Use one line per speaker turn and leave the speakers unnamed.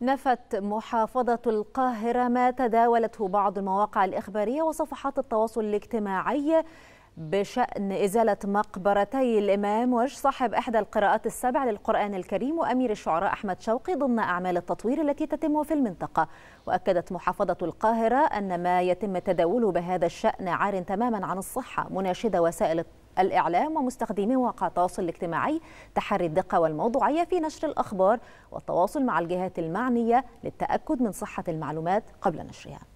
نفت محافظة القاهرة ما تداولته بعض المواقع الإخبارية وصفحات التواصل الاجتماعي بشأن إزالة مقبرتي الإمام وش صاحب إحدى القراءات السبع للقرآن الكريم وأمير الشعراء أحمد شوقي ضمن أعمال التطوير التي تتم في المنطقة وأكدت محافظة القاهرة أن ما يتم تداوله بهذا الشأن عار تماما عن الصحة مناشدة وسائل الإعلام ومستخدمي مواقع التواصل الاجتماعي تحري الدقة والموضوعية في نشر الأخبار والتواصل مع الجهات المعنية للتأكد من صحة المعلومات قبل نشرها